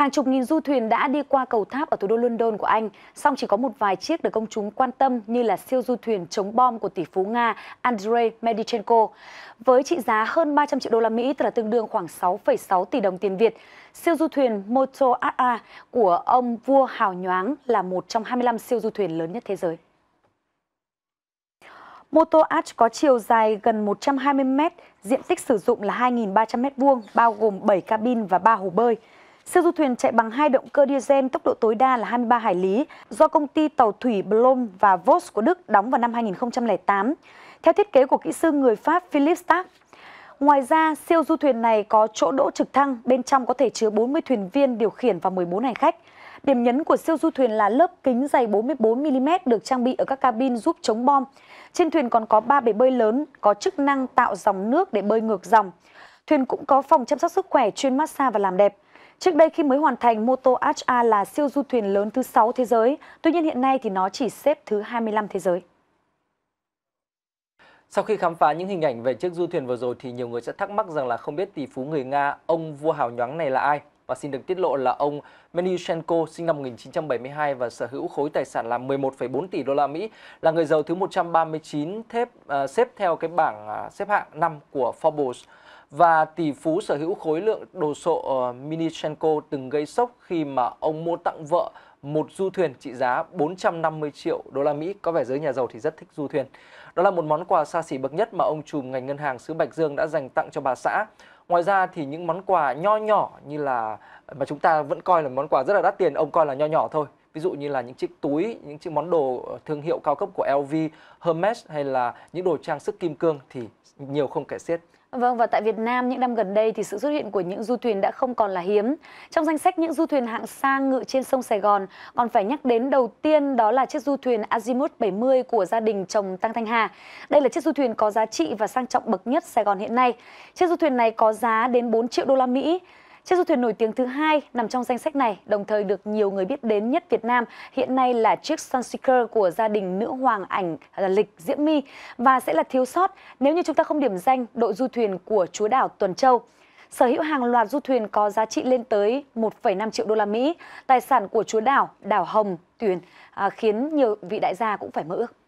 Hàng chục nghìn du thuyền đã đi qua cầu tháp ở thủ đô London của Anh, song chỉ có một vài chiếc được công chúng quan tâm như là siêu du thuyền chống bom của tỷ phú Nga Andrei Medichenko. Với trị giá hơn 300 triệu đô la Mỹ, tức là tương đương khoảng 6,6 tỷ đồng tiền Việt, siêu du thuyền Moto AA của ông vua hào nhoáng là một trong 25 siêu du thuyền lớn nhất thế giới. Mô tô Arch có chiều dài gần 120 m, diện tích sử dụng là 2.300 m2, bao gồm 7 cabin và 3 hồ bơi. Siêu du thuyền chạy bằng hai động cơ diesel tốc độ tối đa là 23 hải lý do công ty tàu thủy Blom và Vos của Đức đóng vào năm 2008, theo thiết kế của kỹ sư người Pháp Philip Stark. Ngoài ra, siêu du thuyền này có chỗ đỗ trực thăng, bên trong có thể chứa 40 thuyền viên điều khiển và 14 hành khách. Điểm nhấn của siêu du thuyền là lớp kính dày 44mm được trang bị ở các cabin giúp chống bom. Trên thuyền còn có 3 bể bơi lớn, có chức năng tạo dòng nước để bơi ngược dòng. Thuyền cũng có phòng chăm sóc sức khỏe, chuyên massage và làm đẹp. Trước đây khi mới hoàn thành, Moto tô HA là siêu du thuyền lớn thứ 6 thế giới, tuy nhiên hiện nay thì nó chỉ xếp thứ 25 thế giới. Sau khi khám phá những hình ảnh về chiếc du thuyền vừa rồi thì nhiều người sẽ thắc mắc rằng là không biết tỷ phú người Nga, ông vua hào nhoáng này là ai? Và xin được tiết lộ là ông Menyushenko sinh năm 1972 và sở hữu khối tài sản là 11,4 tỷ đô la Mỹ, là người giàu thứ 139 thép, uh, xếp theo cái bảng uh, xếp hạng 5 của Forbes và tỷ phú sở hữu khối lượng đồ sộ ờ, Minichenko từng gây sốc khi mà ông mua tặng vợ một du thuyền trị giá 450 triệu đô la Mỹ. Có vẻ giới nhà giàu thì rất thích du thuyền. Đó là một món quà xa xỉ bậc nhất mà ông trùm ngành ngân hàng xứ Bạch Dương đã dành tặng cho bà xã. Ngoài ra thì những món quà nho nhỏ như là mà chúng ta vẫn coi là món quà rất là đắt tiền, ông coi là nho nhỏ thôi ví dụ như là những chiếc túi những chiếc món đồ ờ, thương hiệu cao cấp của LV Hermes hay là những đồ trang sức kim cương thì nhiều không kể xiết Vâng và tại Việt Nam những năm gần đây thì sự xuất hiện của những du thuyền đã không còn là hiếm. Trong danh sách những du thuyền hạng sang ngự trên sông Sài Gòn còn phải nhắc đến đầu tiên đó là chiếc du thuyền Azimut 70 của gia đình chồng Tăng Thanh Hà. Đây là chiếc du thuyền có giá trị và sang trọng bậc nhất Sài Gòn hiện nay. Chiếc du thuyền này có giá đến 4 triệu đô la Mỹ. Chiếc du thuyền nổi tiếng thứ hai nằm trong danh sách này, đồng thời được nhiều người biết đến nhất Việt Nam, hiện nay là chiếc Sunseeker của gia đình nữ hoàng ảnh lịch Diễm My và sẽ là thiếu sót nếu như chúng ta không điểm danh đội du thuyền của chúa đảo Tuần Châu sở hữu hàng loạt du thuyền có giá trị lên tới 1,5 triệu đô la Mỹ, tài sản của chúa đảo, đảo Hồng, Tuyền à, khiến nhiều vị đại gia cũng phải mơ ước.